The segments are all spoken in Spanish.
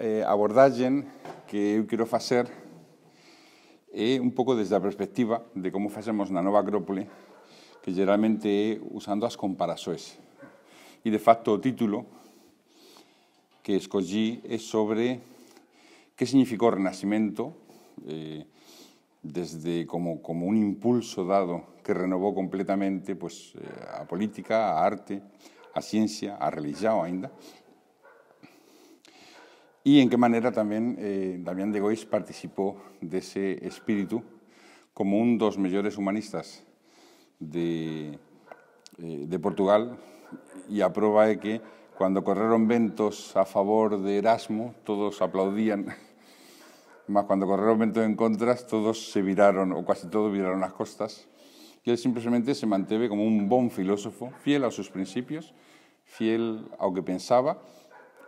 eh, que yo quiero hacer un poco desde la perspectiva de cómo hacemos una nueva acrópole, que generalmente usando las comparaciones y, e, de facto, el título que escogí es sobre qué significó el Renacimiento, eh, desde como, un impulso dado que renovó completamente pues, eh, a política, a arte, a ciencia, a religión ainda, y en qué manera también eh, Damián de Gois participó de ese espíritu como un los mayores humanistas eh, de, Portugal y a prueba de que cuando corrieron ventos a favor de Erasmo todos aplaudían, más cuando corrieron ventos en contra todos se viraron o casi todos viraron las costas y él simplemente se mantuvo como un buen filósofo, fiel a sus principios, fiel a lo que pensaba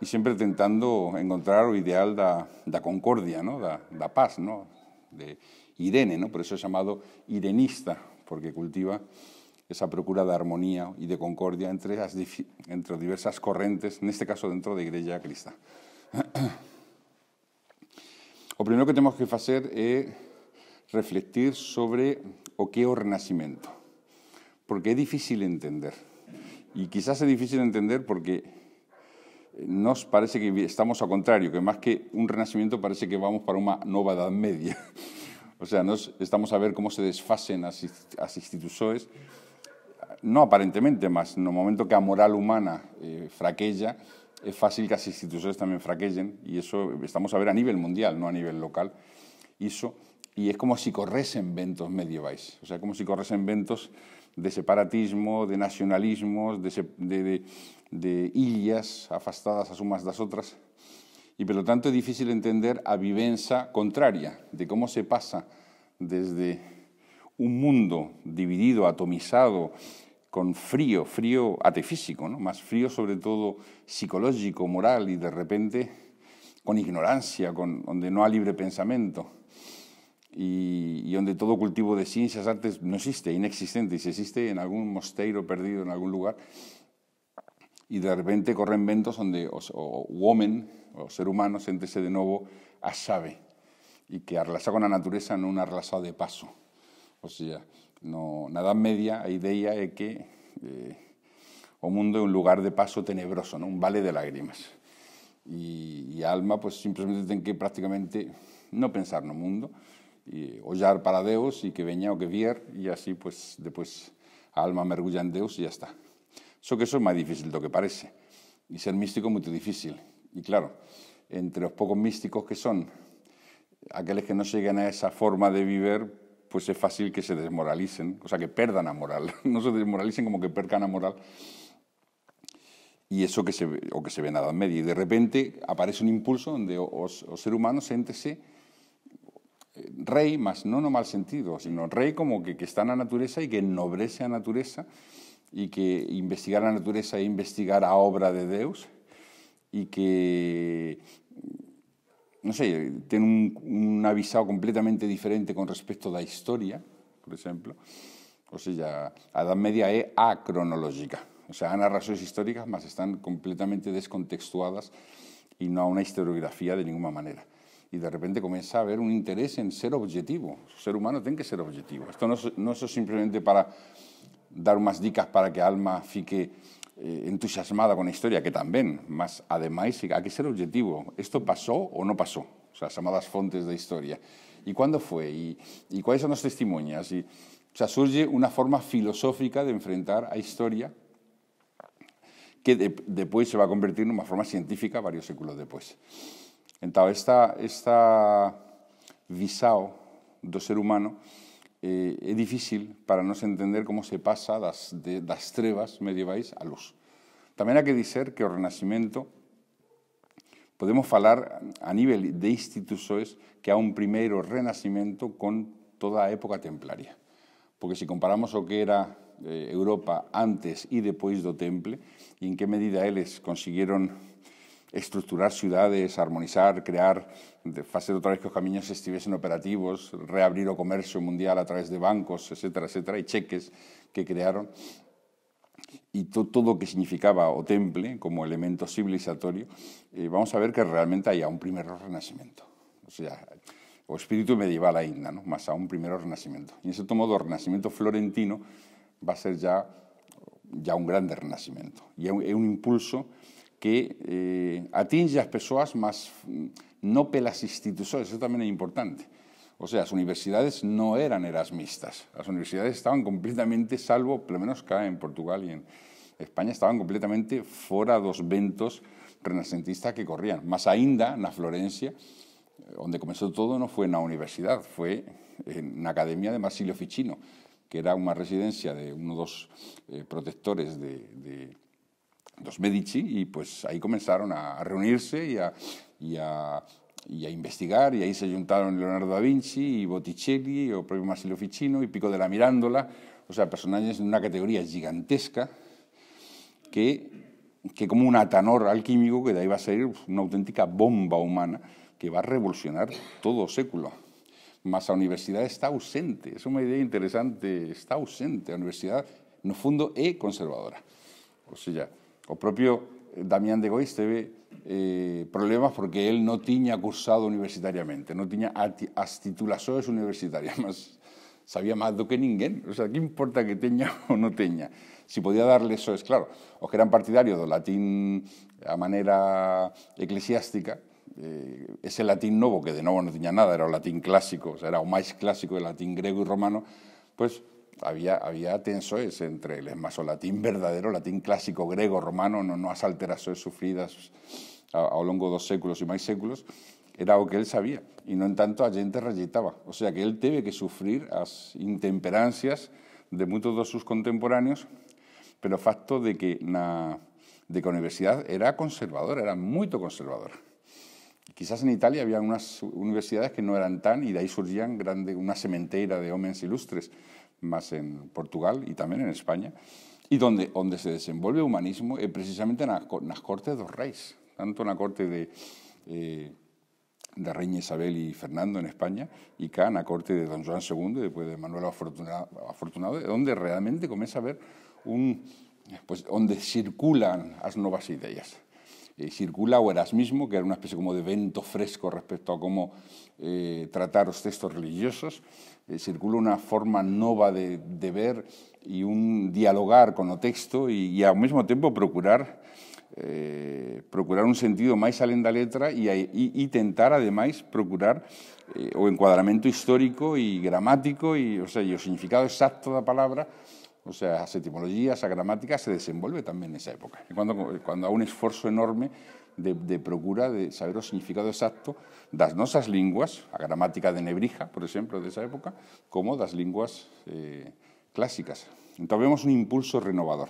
y siempre intentando encontrar lo ideal da, da concordia, ¿no? da, da paz, ¿no? de Irene, ¿no? por eso es llamado irenista, porque cultiva esa procura de armonía y de concordia entre, las entre diversas en este caso dentro de Iglesia Crista. Lo primero que tenemos que hacer es reflexionar sobre o qué es o Renacimiento, porque es difícil entender. y quizás es difícil entender porque nos parece que estamos al contrario, que más que un renacimiento parece que vamos para una nueva edad media. o sea, nos, estamos a ver cómo se desfasen las, instituciones, no aparentemente, más en el momento que la moral humana eh, fraquella, es fácil que las instituciones también fraquellen, y eso estamos a ver a nivel mundial, no a nivel local. Eso, y es como si corresen ventos medievales, o sea, como si corresen ventos de separatismo, de nacionalismos, de, de de illas afastadas de las otras y por lo tanto, es difícil entender a vivencia contraria de cómo se pasa desde un mundo dividido, atomizado, con frío, frío atefísico, ¿no? más frío sobre todo psicológico, moral y de repente con ignorancia, con, donde no hay libre pensamiento y, y, donde todo cultivo de ciencias, artes no existe, inexistente, y si existe en algún mosteiro perdido, en algún lugar, y de repente corren ventos donde o, hombre, o o ser humano, siéntese de nuevo a sabe Y que arrasa con la naturaleza en una relación de paso. O sea, no, nada Media la idea es que el eh, o mundo es un lugar de paso tenebroso, un vale de lágrimas. Y alma pues, simplemente tiene que prácticamente no pensar en el mundo, y ollar para Dios y que venga o que vier, y así, pues, después alma mergulla en Dios y ya está eso que eso es más difícil de lo que parece. Y ser místico es muy difícil. Y claro, entre los pocos místicos que son, aquellos que no llegan a esa forma de vivir, pues es fácil que se desmoralicen, o sea, que perdan a moral. No se desmoralicen como que percan a moral. Y eso que se, o que se ve en medio Y de repente aparece un impulso donde el ser humano séntese eh, rey, más no no mal sentido, sino rey como que, que está en la naturaleza y que ennobrece a la naturaleza y que investigar la naturaleza e investigar a obra de Deus y que, no sé, tiene un, un avisado completamente diferente con respecto a la historia, por ejemplo. O sea, a Edad Media es acronológica. O sea, narraciones narraciones históricas, mas están completamente descontextuadas y no a una historiografía de ninguna manera. Y de repente comienza a haber un interés en ser objetivo. ser humano tiene que ser objetivo. Esto no, no es simplemente para dar unas dicas para que alma fique eh, entusiasmada con la historia, que también, más además hay que ser objetivo. ¿Esto pasó o no pasó? O sea, llamadas fuentes de historia. ¿Y cuándo fue? ¿Y cuáles son los testimonios. Y o sea, surge una forma filosófica de enfrentar a historia que después se va a convertir en una forma científica varios séculos después. Entonces, esta, esta visao del ser humano eh, es difícil para no entender cómo se pasa de, las trevas medievais a luz. También hay que decir que el Renacimiento, podemos hablar a nivel de instituciones que ha un primero Renacimiento con toda la época templaria. Porque si comparamos lo que era eh, Europa antes y después del Temple, y en qué medida ellos consiguieron estructurar ciudades, armonizar, crear, hacer otra vez que los caminos estuviesen operativos, reabrir el comercio mundial a través de bancos, etcétera, etcétera, y cheques que crearon, y todo lo que significaba o temple como elemento civilizatorio, eh, vamos a ver que realmente hay un primer renacimiento. O sea, o espíritu medieval ainda, ¿no? más a un primer renacimiento. Y en ese modo, el renacimiento florentino va a ser ya, ya un gran renacimiento. Y es un impulso que eh, atinge las personas, mas mm, no pelas instituciones. eso también es importante. O sea, las universidades no eran erasmistas, Las universidades estaban completamente, salvo, por lo menos acá en Portugal y en España, estaban completamente de dos ventos renacentistas que corrían. ainda, en la Florencia, donde comenzó todo, no fue en la universidad fue en la Academia de Marsilio Ficino, que era una residencia de uno dos eh, protectores de los Medici, y pues ahí comenzaron a reunirse y a, investigar, y ahí se juntaron Leonardo da Vinci y Botticelli, o propio Marcelo Ficino, y Pico de la Mirándola, o sea, personajes de una categoría gigantesca que, que como un atanor alquímico, que de ahí va a salir una auténtica bomba humana que va a revolucionar todo século. Más la universidad está ausente, es una idea interesante, está ausente, la universidad, no fondo, e conservadora. O sea, O propio eh, Damián de Goiz teve eh, problemas porque el non tiña cursado universitariamente, non tiña as titulações universitarias, mas sabía máis do que ninguén. O sea, que importa que teña ou non teña? Si podía darle es claro. Os que eran partidarios do latín a maneira eclesiástica, eh, ese latín novo, que de novo non tiña nada, era o latín clásico, o sea, era o máis clásico do latín grego e romano, pois pues, había, había es entre el latín verdadero, latín clásico, grego, romano, no, no alteraciones sufridas a largo longo dos séculos y más séculos, era lo que él sabía, y no en tanto a gente relletaba. O sea que él teve que sufrir las intemperancias de muchos de sus contemporáneos, pero facto de que la de que universidad era conservadora, era muy conservadora. Quizás en Italia había unas universidades que no eran tan, y de ahí surgían una sementera de hombres ilustres más en Portugal y también en España, y donde, donde se desenvuelve el humanismo es eh, precisamente en las cortes de los Reyes, tanto en la corte de... Eh, Reina Isabel y Fernando en España y acá en la corte de Don Juan II, después de Manuel Afortunado, Afortunado donde realmente comienza a haber un, pues, donde circulan las nuevas ideas. Eh, circula, o mismo, que era una especie como de vento fresco respecto a cómo eh, tratar los textos religiosos, eh, circula una forma nova de, ver y un dialogar con el texto y, al mismo tiempo procurar procurar un sentido más más de la letra y intentar además procurar eh, o encuadramento histórico y gramático y o, sea, significado exacto de la palabra o sea, las etimologías, la gramática se desenvuelve también en esa época. Cuando, cuando hay un esfuerzo enorme de, de, procura de saber el significado exacto las nosas lenguas, la gramática de Nebrija, por ejemplo, de esa época, como las lenguas eh, clásicas. Entonces vemos un impulso renovador.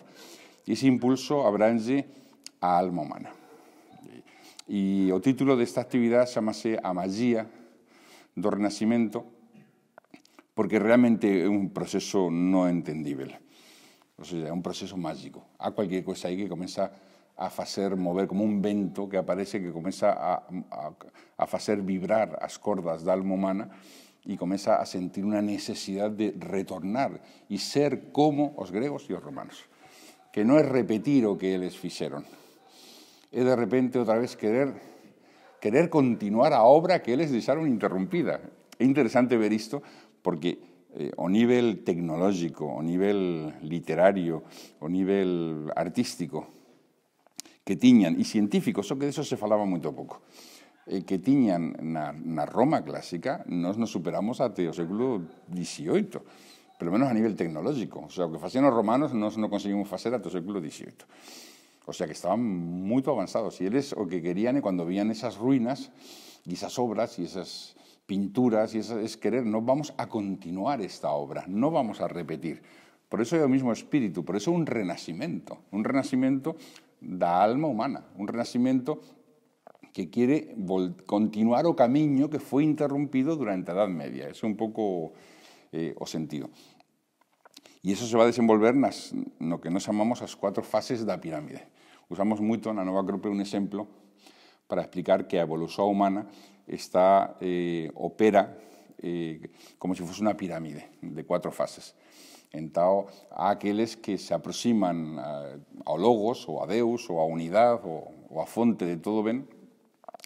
Y ese impulso abrange a alma humana. Y el título de esta actividad chamase A Magía do Renacimiento, porque realmente es un proceso no entendible. O sea, un proceso mágico. Hay cualquier cosa ahí que comienza a hacer mover como un vento que aparece que comienza a, hacer vibrar las cordas del alma humana y comienza a sentir una necesidad de retornar y ser como los griegos y los romanos. Que no es repetir lo que ellos hicieron. Es de repente otra vez querer querer continuar a obra que ellos dejaron interrumpida. Es interesante ver esto porque eh, o nivel tecnológico, o nivel literario, o nivel artístico, que tiñan, y científicos, eso que de eso se falaba muy poco, eh, que tiñan na, Roma clásica, nos nos superamos a o século XVIII, pero menos a nivel tecnológico. O sea, lo que facían los romanos nos non conseguimos facer a o século XVIII. O sea, que estaban muy avanzados. y eles o que querían, y eh, cuando veían esas ruinas y esas obras, y esas pinturas y eso es querer, no vamos a continuar esta obra, no vamos a repetir. Por eso hay el mismo espíritu, por eso un renacimiento, un renacimiento da alma humana, un renacimiento que quiere continuar o camino que fue interrumpido durante la Edad Media. es un poco eh, o sentido. Y eso se va a desenvolver en lo que nos llamamos las cuatro fases de la pirámide. Usamos en la Nueva un ejemplo para explicar que la evolución humana está, eh, opera eh, como si fuese una pirámide de cuatro fases. En a aquellos que se aproximan a, Logos, o a Deus, o a Unidad, o, a Fonte de todo ven,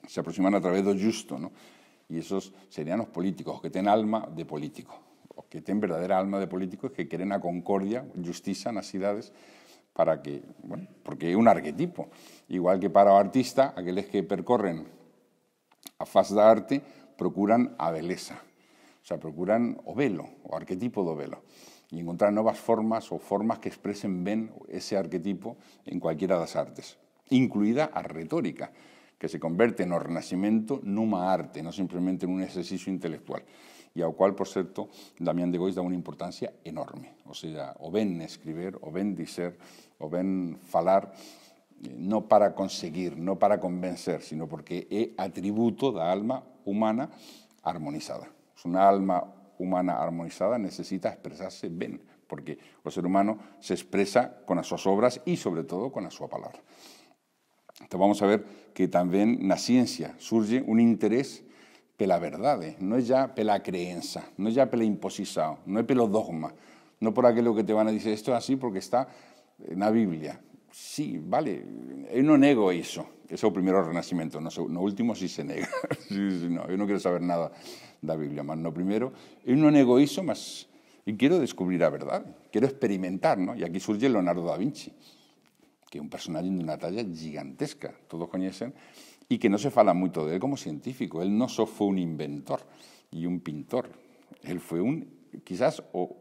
se aproximan a través de justo. ¿no? Y esos serían los políticos, que tienen alma de político, o que tienen verdadera alma de es que quieren a concordia, justicia, en las para que, porque es un arquetipo. Igual que para los artista, aquellos que percorren a faz de arte, procuran a beleza, o sea, procuran o velo, o arquetipo de velo, y encontrar nuevas formas o formas que expresen bien ese arquetipo en cualquiera de las artes, incluida a retórica, que se convierte converte no renacimiento numa arte, no simplemente en un ejercicio intelectual y ao cual, por cierto, Damián de Gois da una importancia enorme. O sea, o ven escribir, o ben dizer, o ven falar, eh, no para conseguir, no para convencer, sino porque es atributo de alma humana armonizada. Una alma humana armonizada necesita expresarse bien, porque el ser humano se expresa con sus obras y, sobre todo, con la su palabra. Entonces, vamos a ver que también en la ciencia surge un interés por eh, no es ya por la pela no no ya por la imposición, no por pelo dogma, No por aquello que te van a decir, esto es así porque está en la Biblia, Sí, vale, yo no nego eso, es el primer renacimiento, no, no último si se nega. yo no, quiero saber nada de la Biblia, más no primero, yo no nego eso, más y descubrir la verdad, quiero experimentar, ¿no? Y aquí surge Leonardo da Vinci, que es un personaje de una talla gigantesca, todos conocen, y que no se fala mucho de él como científico, él no solo fue un inventor y un pintor, él fue un, quizás, o,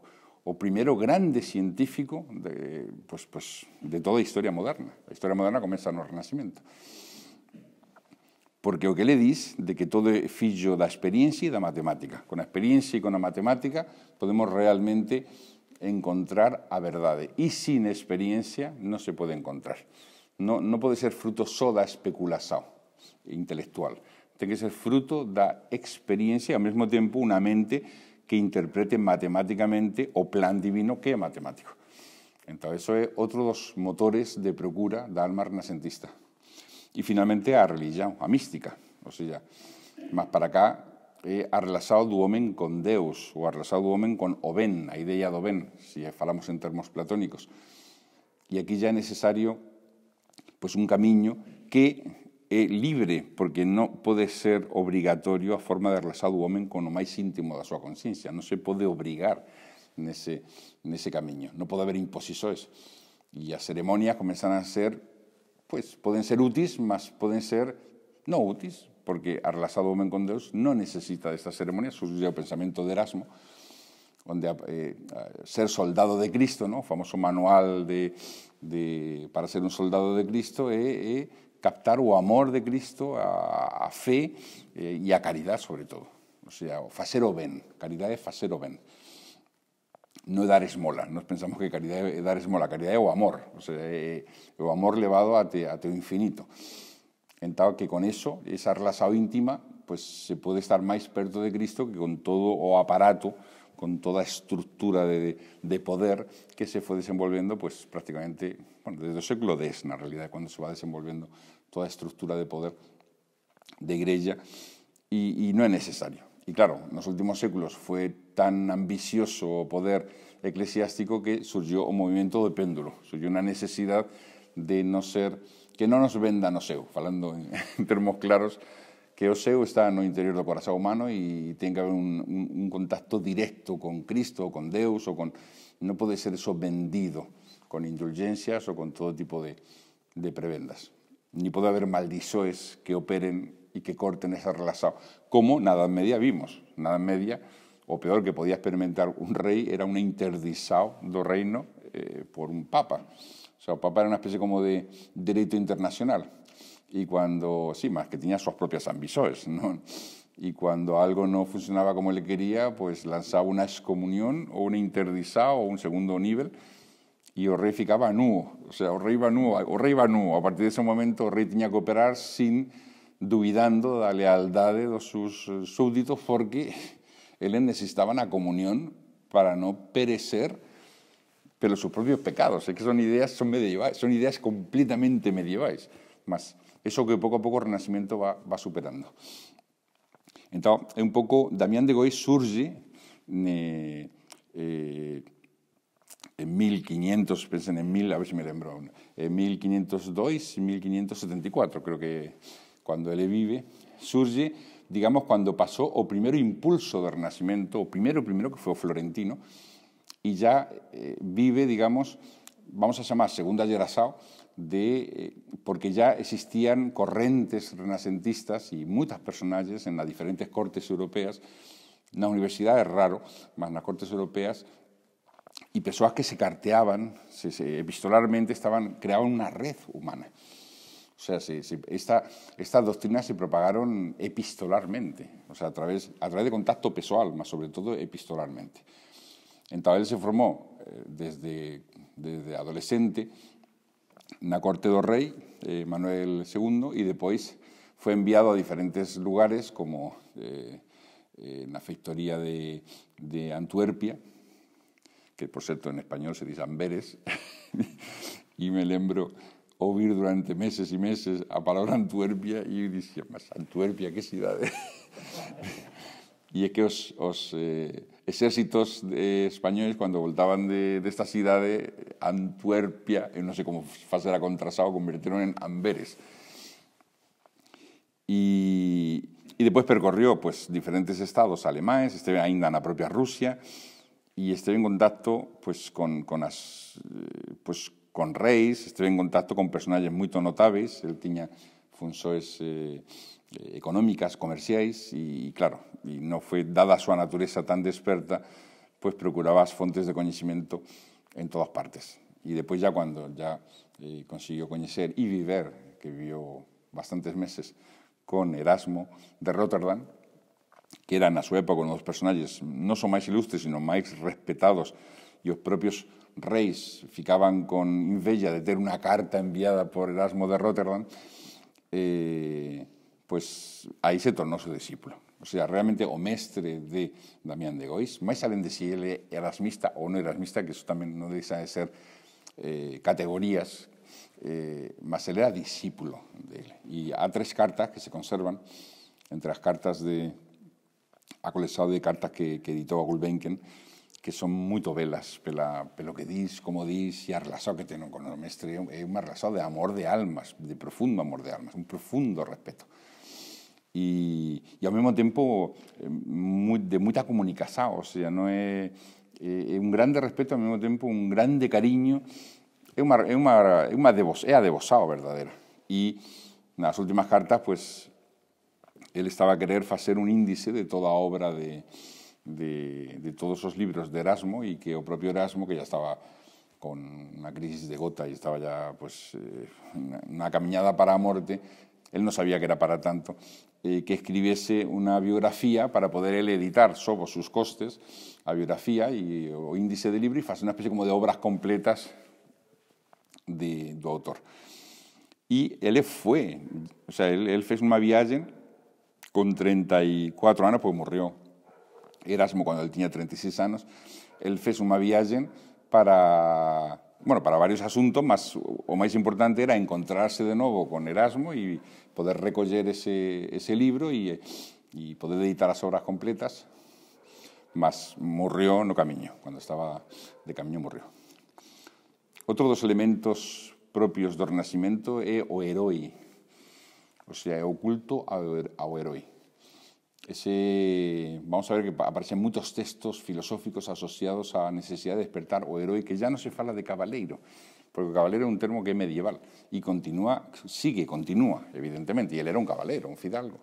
o primero grande científico de, pues, pues, toda historia moderna. La historia moderna comienza en el Renacimiento. Porque lo que le dice de que todo filo fillo da experiencia y da matemática. Con la experiencia y con la matemática podemos realmente encontrar a verdad. Y sin experiencia no se puede encontrar. No, puede ser fruto soda la especulación intelectual. Tiene que ser fruto de experiencia y al mismo tiempo una mente que interprete matemáticamente o plan divino que es matemático. Entonces, eso es otro dos motores de procura de alma renacentista. Y finalmente a religión, a mística. O sea, más para acá, eh, a con Deus, o a relación con o a ideia do si falamos en términos platónicos. Y aquí ya es necesario pues, un camino que es eh, libre, porque no puede ser obligatorio a forma de arrasado hombre con lo más íntimo de su conciencia. No se puede obligar en ese camino. No puede haber imposiciones. Y las ceremonias comenzaron a ser, pues, pueden ser útiles, más pueden ser no útiles, porque arrasado hombre con Dios no necesita de estas ceremonias, surge el pensamiento de Erasmo, donde eh, ser soldado de Cristo, ¿no? famoso manual de, para ser un soldado de Cristo, eh, captar o amor de Cristo, a, fe eh, y a caridad sobre todo. O sea, hacer o ven caridad es hacer o ven No dar esmola, nos pensamos que caridad es dar esmola, caridad es o amor, o, sea, eh, o amor elevado a teo infinito. Entonces, que con eso, esa relación íntima, pues se puede estar más perto de Cristo que con todo o aparato con toda estructura de, poder que se fue desenvolviendo pues prácticamente bueno, desde el siglo X, en realidad, cuando se va desenvolviendo toda estructura de poder de Grecia, y, no es necesario. Y claro, en los últimos séculos fue tan ambicioso poder eclesiástico que surgió un movimiento de péndulo, surgió una necesidad de no ser, que no nos venda no sé, hablando en, en términos claros, que o está está el interior del corazón humano y tenga que haber un, contacto directo con Cristo, o con Deus, o con... no puede ser eso vendido con indulgencias o con todo tipo de, prebendas. Ni puede haber maldiciones que operen y que corten esa relación, como nada en Media vimos. nada en Media, o peor que podía experimentar un rey era un interdisao del reino eh, por un papa. O sea, papa era una especie como de derecho internacional y cuando, sí, más que tenía sus propias ambiciones, ¿no? y cuando algo no funcionaba como le quería, pues lanzaba una excomunión o una interdisá o un segundo nivel y el rey ficaba o sea, el rey iba nudo, A partir de ese momento el rey tenía que operar sin duvidando la lealtad de sus eh, súbditos porque él necesitaba una comunión para no perecer pero sus propios pecados. Es que son ideas, son medievales, son ideas completamente medievales. Más, eso que poco a poco el Renacimiento va, superando. Entonces, un poco. Damián de Goy surge eh, eh, en 1500, en 1000, a si me en 1502, 1574, creo que cuando él vive, surge, digamos, cuando pasó o primero impulso del Renacimiento, o primero primero que fue florentino, y ya eh, vive, digamos, vamos a llamar segunda sao de, eh, porque ya existían corrientes renacentistas y muchos personajes en las diferentes cortes europeas, en las universidades raro, más en las cortes europeas, y personas que se carteaban, se, epistolarmente estaban, creaban una red humana. O sea, estas doctrinas se propagaron epistolarmente, o sea, a través, a través de contacto personal, más sobre todo epistolarmente. En Tabel se formó eh, desde, desde adolescente na corte del rei, eh, Manuel II, y después fue enviado a diferentes lugares como eh, eh, en la na de, de Antuerpia, que por cierto en español se dice Amberes, ...y me lembro oír durante meses y meses a palabra Antuerpia y yo más más Antuerpia, qué ciudad! Y es que os, Ejércitos eh, españoles cuando voltaban de, estas ciudades, Antwerpia, Antuerpia, no sé cómo fase era contrasado, convirtieron en Amberes. Y después percorrió pues, diferentes estados alemanes, estuvo ainda la propia Rusia, y estuvo en contacto pues, con, eh, pues, reyes, as, en contacto con personajes muy notables. Él tenía funso económicas, comerciales y claro, ...y no fue dada su naturaleza tan desperta, ...pues procuraba fuentes de conocimiento... en todas partes. ...y después ya cuando ya... Eh, ...consiguió conocer y vivir... que vivió bastantes meses con Erasmo de Rotterdam, que eran a su época unos personajes personajes... ...no son más ilustres, sino más respetados, ...y los propios reyes... ficaban con invella de tener una carta enviada por Erasmo de Rotterdam, eh, pues ahí se tornó su discípulo. O sea, realmente o mestre de Damián de Gois. ...más allá de si él era erasmista o no erasmista, que eso también no deja de ser eh, categorías, eh, mas era discípulo de él... ...y hay tres cartas que se conservan, entre las cartas de ha de cartas que, editó editó que son muy tovelas, por pelo que dis, como dis, ...y el que tengo con el mestre ...es eh, un relación de amor de almas, de profundo amor de almas, un profundo respeto y, al mismo tiempo eh, muy, de mucha comunicación, o sea, no eh, es, un grande respeto, al mismo tiempo un grande cariño, es una, es una, es una verdadero. Y las últimas cartas, pues, él estaba a querer hacer un índice de toda obra de, de, todos los libros de Erasmo y que el propio Erasmo, que ya estaba con una crisis de gota y estaba ya pues, eh, una caminada para la muerte, él no sabía que era para tanto, eh, que escribiese una biografía para poder él editar sobre sus costes la biografía y, o índice de libro y hacer una especie como de obras completas de, autor. Y él fue, o sea, él, él fez una viaje con 34 años, porque murió Erasmo cuando él tenía 36 años, él fez una viaje para bueno, para varios asuntos, más, o máis importante era encontrarse de novo con Erasmo e poder recoller ese, ese libro e, e poder editar as obras completas, mas morreu no camiño, cando estaba de camiño morreu. Outro dos elementos propios do Renacimento é o herói, o sea, é o culto ao, ao herói. vamos a ver que aparecen muchos textos filosóficos asociados a la necesidad de despertar o héroe, que ya no se habla de caballero porque caballero es un termo que es medieval y continúa, sigue, continúa, evidentemente, y él era un caballero, un fidalgo,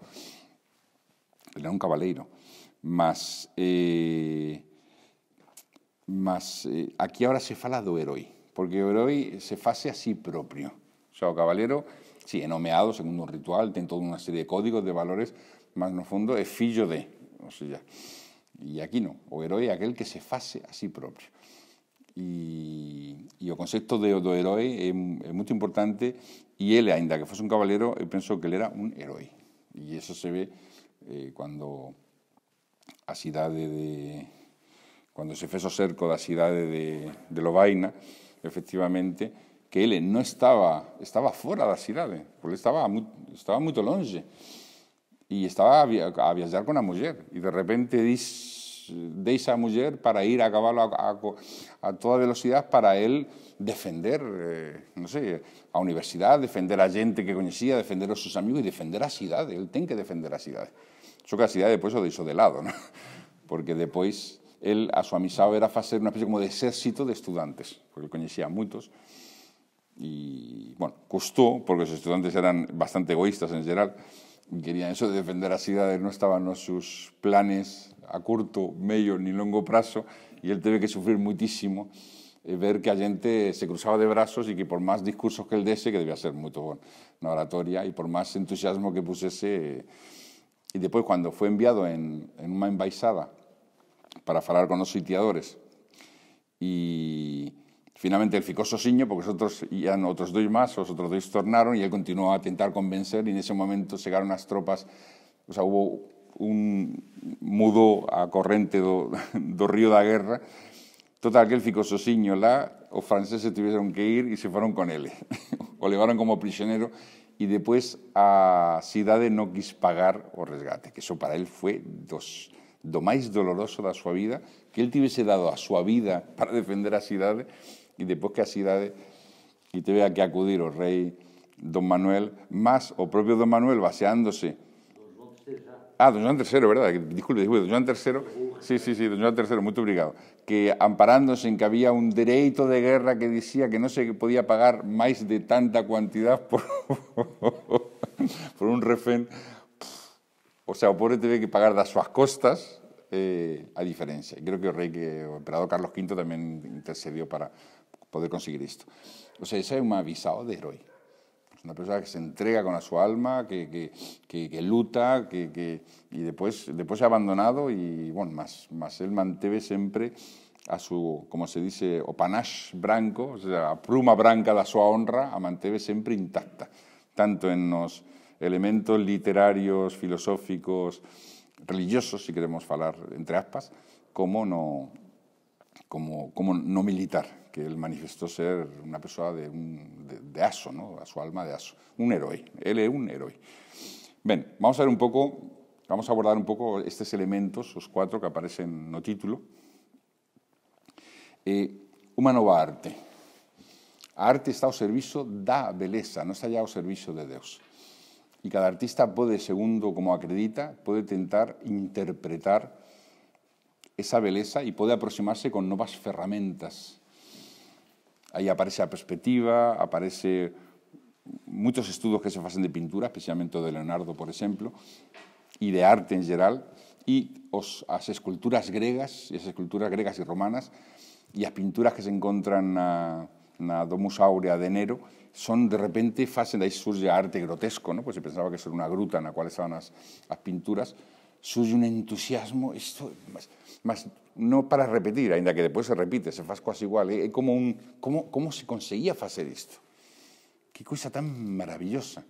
él era un caballero. Más, eh, eh, aquí ahora se fala de héroe, porque héroe se hace a sí propio. O sea, o caballero, sí, enomeado, según un ritual, tiene toda una serie de códigos, de valores, más no fondo es fillo de, o sea, aquí no... o héroe aquel que se fase a sí propio. ...y... ...y o concepto de, do ...es es importante ...y él, ainda que fuese un caballero, pensó que él era un héroe... ...y eso se ve eh, ...cuando... a de... ...cuando se fue o cerco la cidade de, de Lobaina, efectivamente, que él no estaba, estaba de la ciudad, porque estaba, estaba moito longe y estaba a, viajar con la mujer y de repente dice de esa mujer para ir a caballo a, toda velocidad para él defender, eh, no sé, a universidad, defender a gente que conocía... defender a sus amigos y defender a ciudad... él tiene que defender a yo ...eso que la ciudad después lo hizo de lado, porque después él a su amistad... era hacer una especie como de exército de estudiantes... porque a muchos... ...y bueno, costó... porque los estudiantes eran bastante egoístas en general... Quería eso de defender a ciudades no estaban sus planes a corto, medio ni longo plazo y él tuvo que sufrir muchísimo, eh, ver que a gente se cruzaba de brazos y que por más discursos que él dese, que debía ser muy una oratoria, y por más entusiasmo que pusiese. Y después cuando fue enviado en, en una para hablar con los sitiadores, y... Finalmente el ficoso siño porque nosotros ya ian outros dois máis, os outros dois tornaron e el continuou a tentar convencer e ese momento chegaron as tropas, o sea, hubo un mudo a corrente do, do río da guerra. Total, que el ficoso siño lá, os franceses tiveron que ir e se foron con ele. o levaron como prisionero e depois a cidade non quis pagar o resgate, que eso para él fue dos, do máis doloroso da súa vida, que él tivese dado a súa vida para defender a cidade, ...y después que sido... ...y te vea que acudir o oh rey... Don Manuel, más o propio Don Manuel baseándose Ah, don Juan III, ¿verdad? Disculpe, disculpe, don Juan III. Sí, sí, sí, don Juan III, muy obrigado. Que amparándose en que había un derecho de guerra que decía que no se podía pagar más de tanta cantidad por, por un refén. O sea, o pobre teve que pagar de sus costas eh, a diferencia. Creo que el rey, que el emperador Carlos V ...también intercedió para poder conseguir esto. O sea, ese es un avisado de héroe. Es una persona que se entrega con a su alma, que, que, que, que luta, que, y después, después ha abandonado y, bueno, más, más él mantiene siempre a su, como se dice, opanache branco, o sea, a pluma branca de su honra, a siempre siempre intacta, tanto en los elementos literarios, filosóficos, religiosos, si queremos hablar entre aspas, como no, como, como no militar que él manifestó ser una persona de, de, aso, a su alma de aso, un héroe, él es un héroe. Bien, vamos a ver un poco, vamos a abordar un poco estos elementos, los cuatro que aparecen en no título. Eh, nueva arte. arte está su servicio da belleza, no está ya al servicio de Dios. Y cada artista puede, segundo como acredita, puede tentar interpretar esa belleza y puede aproximarse con nuevas herramientas. Ahí aparece la perspectiva, aparece muchos estudios que se hacen de pintura, especialmente de Leonardo, por ejemplo, y de arte en general, y las esculturas griegas y esculturas y romanas, y las pinturas que se encuentran en la Domus Aurea de Nero, son de repente, fases de ahí surge arte grotesco, ¿no? pues se pensaba que era una gruta en la cual estaban las pinturas, surge un entusiasmo, esto no para repetir, ainda que después se repite, se faz casi igual. es eh, como un, se conseguía hacer esto, qué cosa tan maravillosa.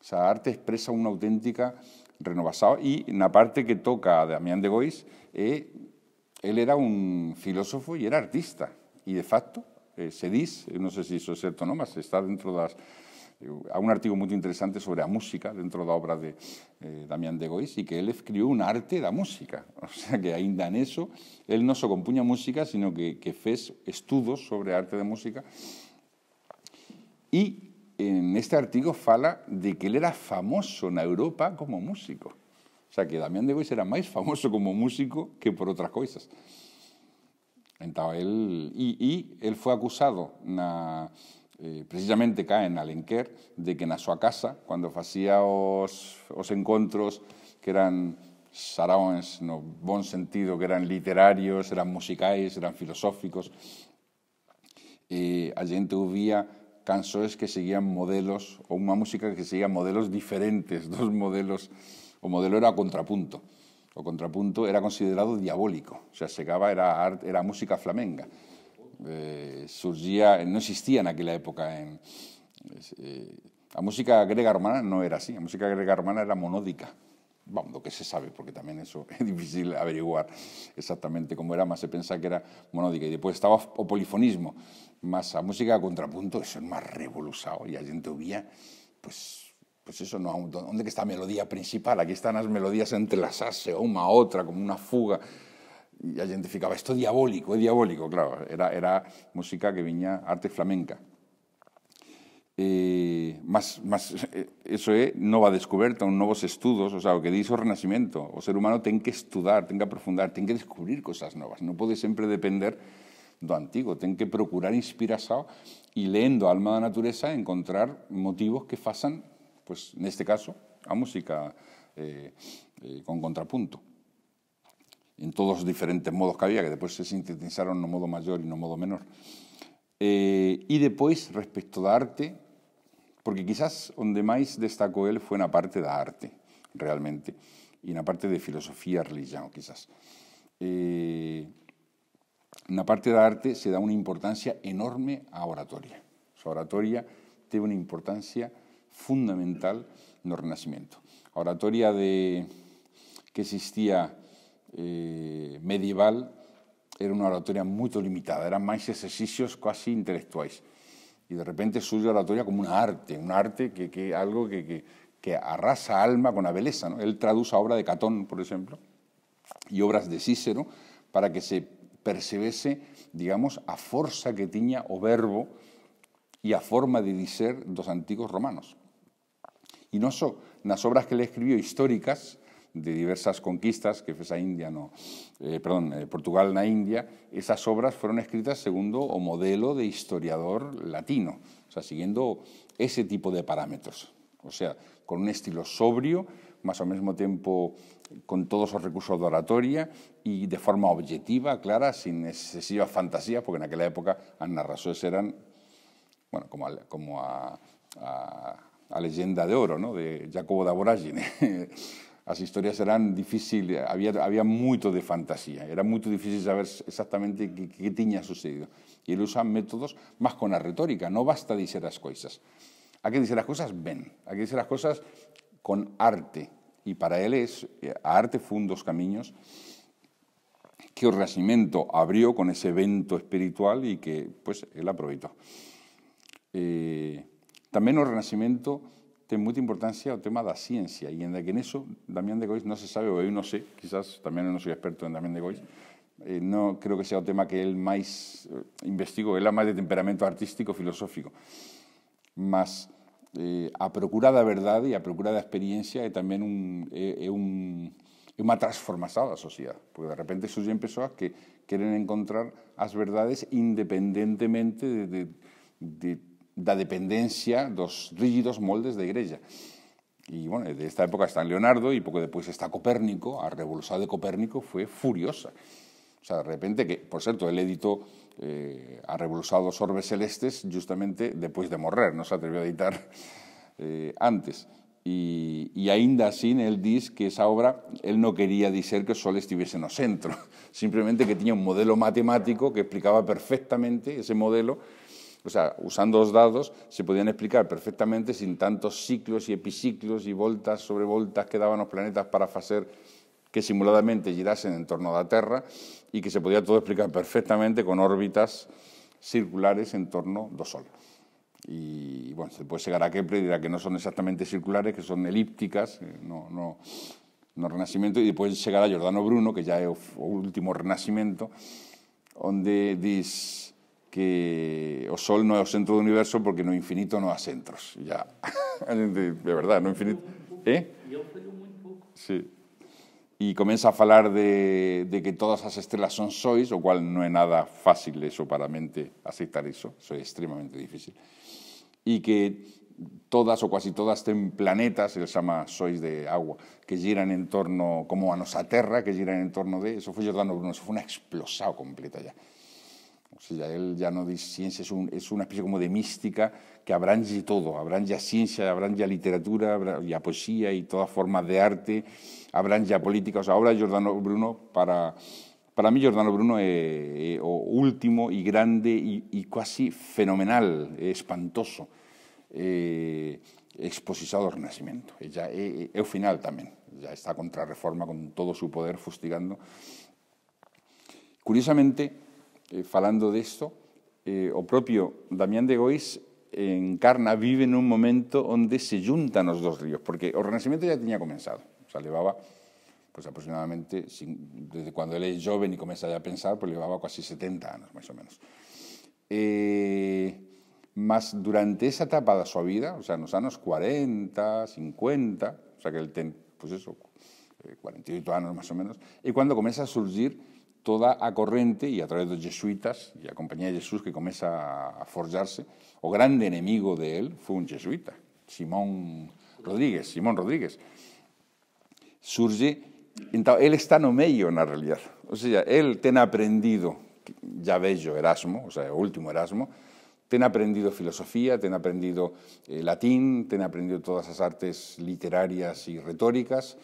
O sea, arte expresa una auténtica renovación en la parte que toca a Damián de Gois, eh, él era un filósofo y era artista. y de facto, eh, se dice, no sé si eso es cierto o no, mas está dentro las hay un artículo muy interesante sobre la música dentro de la obra de eh, Damián de Gois y que él escribió un arte la música. O sea, que en eso, él no se compuña música, sino que, que fez estudios sobre arte de música. Y en este artículo fala de que él era famoso en Europa como músico. O sea, que Damián de Gois era más famoso como músico que por otras cosas. Y él fue acusado eh, precisamente cae en Alenquer, de que na su casa, cuando hacía os, os encontros que eran saraóns no bon sentido, que eran literarios, eran musicais, eran filosóficos, eh, a gente ouvía que seguían modelos, o una música que seguía modelos diferentes, dos modelos, o modelo era contrapunto, o contrapunto era considerado diabólico, o sea, chegaba, era, era música flamenga, eh, surgía, no existía en aquella época. En, eh, la música grega romana no era así, la música grega romana era monódica. Vamos, lo que se sabe, porque también eso es difícil averiguar exactamente cómo era, más se pensaba que era monódica. Y después estaba o polifonismo, más a música a contrapunto, eso es más revolucionario Y allí gente oía pues pues eso no, ¿dónde está la melodía principal? Aquí están las melodías o una a otra, como una fuga y identificaba esto diabólico, es diabólico, claro, era, era música que venía... arte flamenca. Eh, más, más, eh, eso es, nueva descubierta... ...nuevos estudios, o sea, lo que dice el Renacimiento, o ser humano tiene que estudiar, tiene que aprofundar, ...tiene que descubrir cosas nuevas... ...no puede siempre depender de lo antiguo... ...tiene que procurar inspiración... ...y leyendo alma alma la naturaleza... encontrar motivos que fasan, pues, en este caso, a música eh, con contrapunto en todos los diferentes modos que había, que después se sintetizaron un modo mayor y un modo menor. Eh, ...y después respecto de arte, porque quizás donde más destacó él... ...fue en la parte de arte, realmente, ...y en la parte de filosofía religiosa quizás. Eh, ...en la parte de arte se da una importancia enorme a oratoria. ...su oratoria tiene una importancia fundamental en el Renacimiento. oratoria de que existía eh, medieval era una oratoria muy limitada, eran más ejercicios casi intelectuales Y de repente surge oratoria como un arte, un arte que, algo que, arrasa alma con la belleza. ¿no? Él traduce obra de Catón, por ejemplo, y obras de Cícero para que se percibiese, digamos, a fuerza que tenía o verbo y a forma de decir los antiguos romanos. Y no solo las obras que le escribió históricas, de diversas conquistas que fue a India, no, eh, perdón, eh, Portugal na India, esas obras fueron escritas segundo o modelo de historiador latino, o sea, siguiendo ese tipo de parámetros. O sea, con un estilo sobrio, más al mismo tiempo con todos los recursos de oratoria y de forma objetiva, clara, sin excesiva fantasía, porque en aquella época las narraciones eran, bueno, como a, como a, a, leyenda de oro, ¿no? De Jacobo da Vorágine. Las historias eran difíciles, había, había de fantasía, era muy difícil saber exactamente qué tenía sucedido. Y él usa métodos más con la retórica, No basta decir las cosas. Hay que decir las cosas? bien. Hay que decir las cosas? con arte, Y para él es, eh, arte fue caminos. que el Renacimiento abrió con ese evento espiritual y que, pues, él aprovechó. Eh, también el Renacimiento tiene mucha importancia el tema de la ciencia ...y que en eso Damián de Gois no se sabe, ...o yo no sé, quizás también no soy experto en Damián de Gois, eh, no creo que sea el tema que más eh, investigó... ...él él más de temperamento artístico, filosófico. más eh, a procura la verdad y a procura la experiencia y también un, transformación de la sociedad... porque de repente surgen personas que quieren encontrar ...las verdades independientemente de, de da dependencia dos rígidos moldes de grella ...y bueno, de esta época está Leonardo ...y poco después está Copérnico. A revolución de Copérnico fue furiosa. O sea, de repente, que, por cierto, el editó... eh, a revolución dos orbes celestes justamente después de morrer, ...no se atrevió a editar eh, antes. ...y... ...y así, él dice que esa obra, ...él no quería decir que o Sol en el centro, simplemente que tenía un modelo matemático que explicaba perfectamente ese modelo o sea, usando los dados se podían explicar perfectamente sin tantos ciclos y epiciclos y voltas sobre voltas que daban los planetas para hacer que simuladamente girasen en torno a la Tierra y que se podía todo explicar perfectamente con órbitas circulares en torno al Sol. Y, bueno, se puede llegar a Kepler y dirá que no son exactamente circulares, que son elípticas, eh, no, no, no renacimiento, y después llegará Giordano Bruno, que ya es el último renacimiento, donde dice que o Sol no es el centro del universo porque no infinito no ha centros. Ya. de verdad no infinito. Eh? Sí. Y comienza a hablar de, que todas las estrellas son sois, o cual no es nada fácil eso para la mente aceptar eso, eso es extremadamente difícil. Y que todas o casi todas tienen planetas, les llama sois de agua, que giran en torno, como a nuestra Terra, que giran en torno de... Eso fue Jordano Bruno, eso fue una completa ya. O él ya no dice ciencia, es, una especie como de mística que abrange todo, abrange a ciencia, abrange a literatura, abrange a poesía y todas formas de arte, abrange a política. ahora Giordano Bruno, para, para mí Giordano Bruno es, eh, eh, último y grande y, casi fenomenal, eh, espantoso, eh, exposizado al Renacimiento. Ya es, el final también, ya está contra Reforma con todo su poder fustigando. Curiosamente, eh, falando de esto... Eh, o propio Damián de Gois encarna, vive en un momento ...donde se juntan los dos ríos, porque el Renacimiento ya tenía comenzado, o sea, llevaba, pues aproximadamente, desde cuando él es joven y comienza a pensar, pues llevaba casi 70 años, más o menos. Eh, ...más durante esa etapa de su vida, o sea, los años 40, 50, o sea, que él tiene, pues eso, 48 años más o menos, ...y cuando comienza a surgir toda a corriente y a través de jesuitas y a compañía de Jesús que comienza a forjarse, o grande enemigo de él fue un jesuita, Simón Rodríguez, Simón Rodríguez. Surge, él está no medio la realidad, o sea, él ten aprendido, ya bello Erasmo, o sea, último Erasmo, ten aprendido filosofía, ten aprendido eh, latín, ten aprendido todas las artes literarias y retóricas,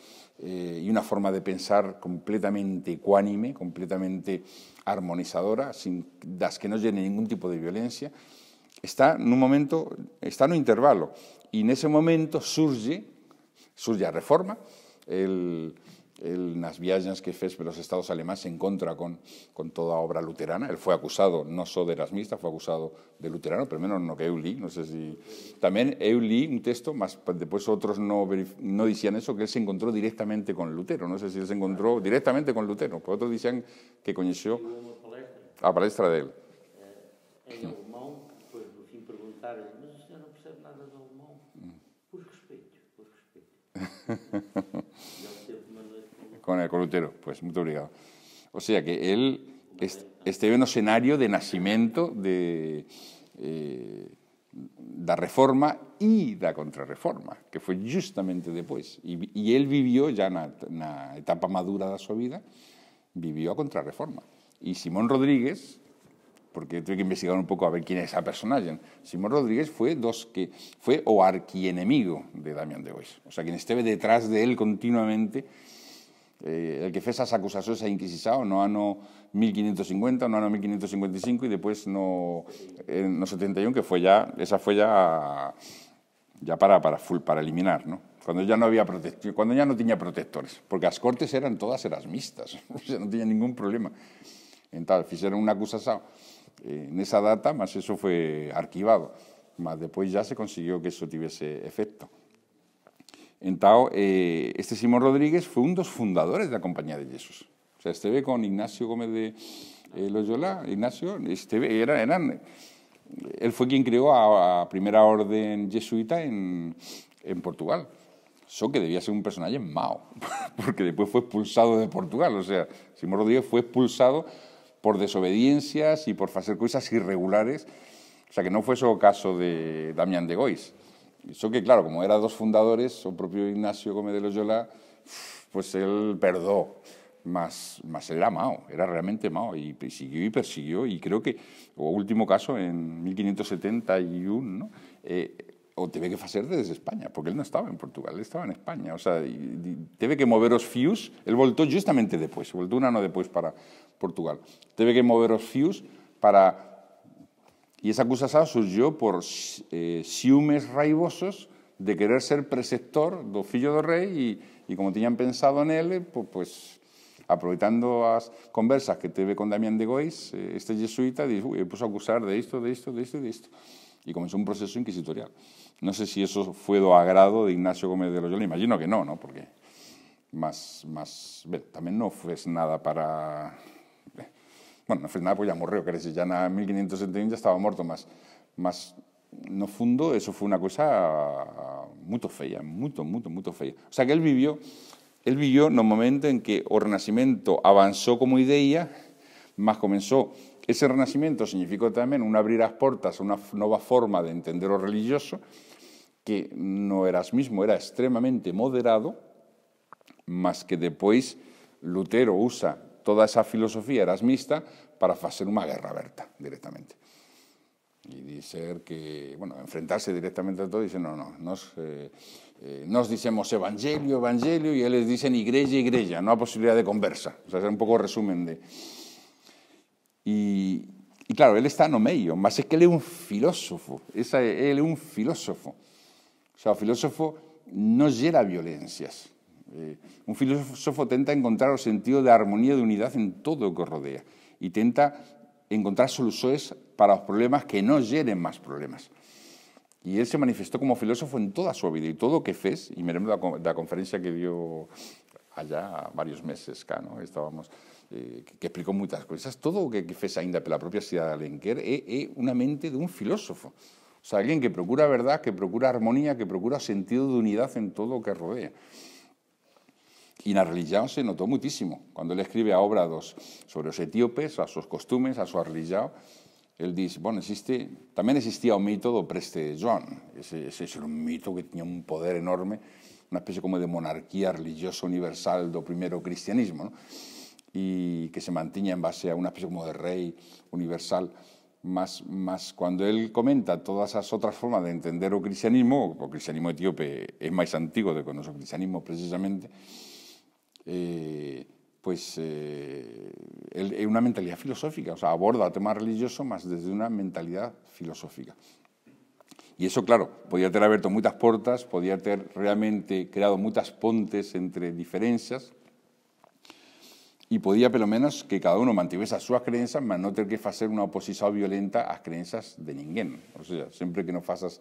eh, y una forma de pensar completamente ecuánime, completamente armonizadora, sin las que no llene ningún tipo de violencia, está en un momento, está en un intervalo. Y en ese momento surge, surge la reforma, el, en las viajes que fez los estados alemanes en contra con, con toda obra luterana. Él fue acusado no solo de erasmista, fue acusado de luterano, pero menos no que Eulí, no sé si... También Eulí un texto, más pues, después otros no, no decían eso, que él se encontró directamente con Lutero, no sé si él se encontró directamente con Lutero, pero otros decían que conoció a palestra de él. Eh, pues, con el colutero, pues muy obrigado... O sea que él este en un escenario de nacimiento de, eh, la reforma y la contrarreforma, que fue justamente después... ...y él vivió ya en la etapa madura de su vida, vivió a contrarreforma. ...y Simón Rodríguez, porque tuve que investigar un poco... a ver quién es esa personaje, Simón Rodríguez fue dos que fue o arquienemigo de Damián de Gois. O sea, quien esteve detrás de él continuamente eh, el que fez esas acusaciones a Inquisición no año 1550, no año 1555 y después no, no 71, que fue ya, esa fue ya, ya para, para, full, para eliminar, ¿no? cuando ya no había cuando ya no tenía protectores, porque las cortes eran todas erasmistas, o no tenía ningún problema. Entonces, hicieron una acusación eh, en esa data, más eso fue archivado, más después ya se consiguió que eso tuviese efecto. Entao, eh, este Simón Rodríguez fue de los fundadores de la Compañía de Jesús. O sea, esteve con Ignacio Gómez de eh, Loyola, Ignacio, esteve, eran, eran, eh, él fue quien creó a, primera orden jesuita en, en Portugal. Eso que debía ser un personaje mao, porque después fue expulsado de Portugal. O sea, Simón Rodríguez fue expulsado por desobediencias y por hacer cosas irregulares. O sea, que no fue eso caso de Damián de Gois, eso que, claro, como eran dos fundadores, su propio Ignacio Gómez de Loyola, pues él perdó, más, más era Mao, era realmente Mao, y persiguió y persiguió, y creo que, o último caso, en 1571, ¿no? Eh, o que hacer desde España, porque él no estaba en Portugal, él estaba en España. O sea, teve que moveros fios, él voltó justamente después, voltó un año después para Portugal. Teve que moveros los fios para y esa acusación surgió por eh, ciúmes raivosos de querer ser preceptor do fillo rey, y y como tenían pensado en él, eh, pues, pues, aprovechando las conversas que ve con Damián de Gois, eh, este jesuita dijo puso a acusar de esto, de esto, de esto de esto, y comenzó un proceso inquisitorial. No sé si eso fue do agrado de Ignacio Gómez de Loyola, imagino que no, ¿no? porque más, más, también no nada para bueno, no final nada pues, ya morreu, ya en 1570 ya estaba muerto, más más no fundo eso fue una cosa muy fea, muy, mucho, mucho fea. O sea, que él vivió, él vivió no momento en que el Renacimiento avanzó como idea, más comenzó, Ese renacimiento significó también un abrir las puertas, a una nueva forma de entender lo religioso que no era mismo, era extremadamente moderado, más que después Lutero usa toda esa filosofía erasmista para hacer una guerra abierta directamente. Y dice que, bueno, enfrentarse directamente a todo, dice, no, no, nos, eh, eh, nos dicemos evangelio, evangelio, y ellos dicen iglesia, iglesia, no hay posibilidad de conversa. O sea, es un poco resumen de... Y, claro, él está no medio, más es que él es un filósofo, él es un filósofo. O sea, el filósofo no llena violencias, eh, un filósofo tenta encontrar el sentido de armonía, de unidad en todo lo que rodea y tenta encontrar soluciones para los problemas que no llenen más problemas. Y él se manifestó como filósofo en toda su vida y todo lo que fez, y me lembro de la conferencia que dio allá varios meses estábamos eh, que, explicó muchas cosas, Todo lo que, que fez de la propia ciudad de Alenquer es una mente de un filósofo. O sea, alguien que procura verdad, que procura armonía, que procura sentido de unidad en todo lo que rodea. Y na religión se notó muchísimo... ...cuando él escribe a obra sobre los etíopes, ...a sus costumbres, a su religión, ...él dice, bueno, existe, también existía un mito de preste de Joan. Ese, es un mito que tenía un poder enorme, ...una especie como de monarquía religiosa universal do primero cristianismo, y que se mantiene en base a una especie como de rey universal, más, más cuando él comenta todas esas otras formas de entender el cristianismo, ...el cristianismo etíope es más antiguo de que nuestro cristianismo precisamente, eh, pues es eh, eh, una mentalidad filosófica, o sea, aborda el tema religioso más desde una mentalidad filosófica. Y eso, claro, podía haber abierto muchas puertas, podía haber realmente creado muchas pontes entre diferencias y podía, pelo menos, que cada uno mantuviese sus creencias, mas no tener que hacer una oposición violenta a creencias de ninguno. O sea, siempre que no fases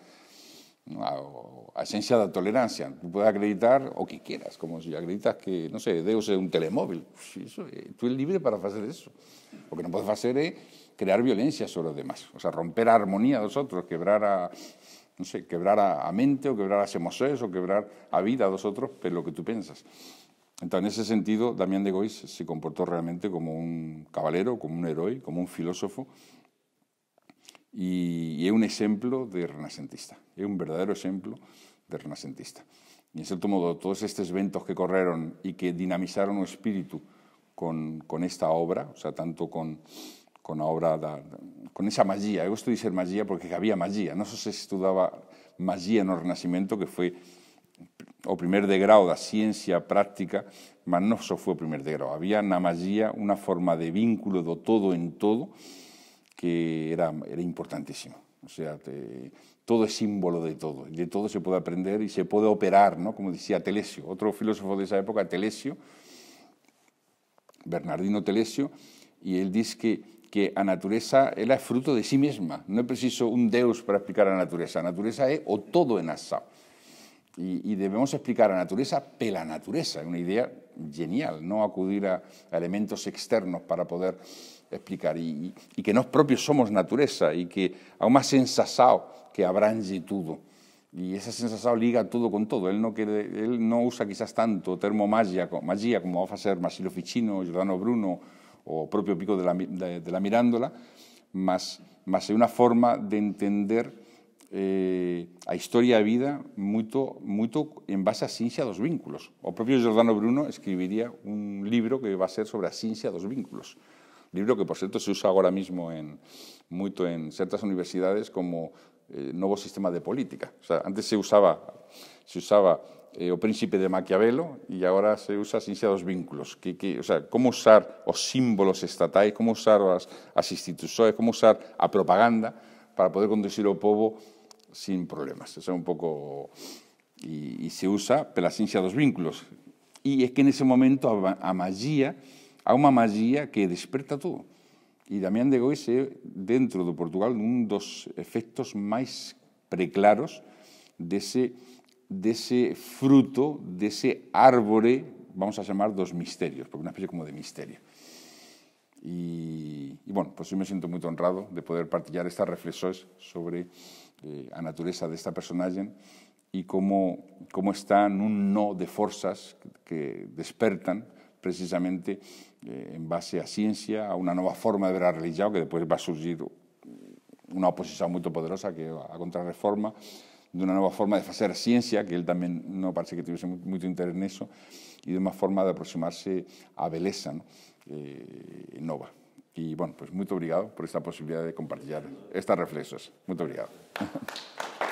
a, esencia de tolerancia. Tú acreditar o que quieras, como si acreditas que, no sé, debo ser un telemóvil. Pues eh, tú eres libre para hacer eso. lo que no puedes hacer es crear violencia sobre los demás, o sea, romper a armonía los otros quebrar a, no sé, quebrar a, mente o quebrar a emociones, o quebrar a vida a los otros pero lo que tú piensas. Entonces, En ese sentido, Damián de Gois se comportó realmente como un caballero, como un héroe, como un filósofo, y, es un ejemplo de renacentista, es un verdadero ejemplo de renacentista. Y en cierto modo, todos estos eventos que corrieron y que dinamizaron el espíritu con, esta obra, o sea, tanto con, la obra con esa magia, yo estoy decir magia porque había magia, sé si se estudiaba magia en el Renacimiento, que fue o primer de la ciencia práctica, pero no solo fue primer grado, había una magia una forma de vínculo de todo en todo, que era, era importantísimo. O sea, todo es símbolo de todo, de todo se puede aprender y se puede operar, ¿no? Como decía Telesio, otro filósofo de esa época, Telesio, Bernardino Telesio, y él dice que, que a naturaleza fruto de sí misma, no es preciso un deus para explicar a naturaleza, la naturaleza es o todo en asa. Y, y debemos explicar a naturaleza pela es una idea genial, no acudir a elementos externos para poder explicar, y que nos propios somos naturaleza y que aún más sensazao que abrange todo Y esa sensación liga todo con todo. Él no, él no usa quizás tanto termo magia, magia como va a hacer Masilo Ficino, Giordano Bruno o propio Pico de la, Mirándola, más, más una forma de entender eh, a historia de vida mucho en base a ciencia dos vínculos. O propio Giordano Bruno escribiría un libro que va a ser sobre la ciencia dos vínculos. Libro que, por cierto, se usa ahora mismo en, ciertas en ciertas universidades como eh, nuevo sistema de política. antes se usaba, se usaba eh, príncipe de Maquiavelo y ahora se usa la ciencia los vínculos. Que, o sea, cómo usar los símbolos estatales, cómo usar las instituciones, cómo usar la propaganda para poder conducir al pueblo sin problemas. Eso un poco y se usa la ciencia de los vínculos. Y es que en ese momento a, a a una magia que desperta todo y Damián de Góis dentro de Portugal, de dos efectos más preclaros de ese fruto, de ese árbol, vamos a llamar dos misterios, porque una especie como de misterio. Y, bueno, pues yo me siento muy honrado de poder partillar estas reflexiones sobre eh, la naturaleza de esta personaje y cómo, cómo está un no de fuerzas que despertan precisamente eh, en base a ciencia, a una nueva forma de ver a religión, que después va a surgir una oposición muy poderosa que a contrarreforma, de una nueva forma de hacer ciencia, que él también no parece que tuviese mucho interés en eso, y de una forma de aproximarse a beleza ¿no? Eh, nova. Y bueno, pues muy obrigado por esta posibilidad de compartir estas reflexiones Muy obrigado.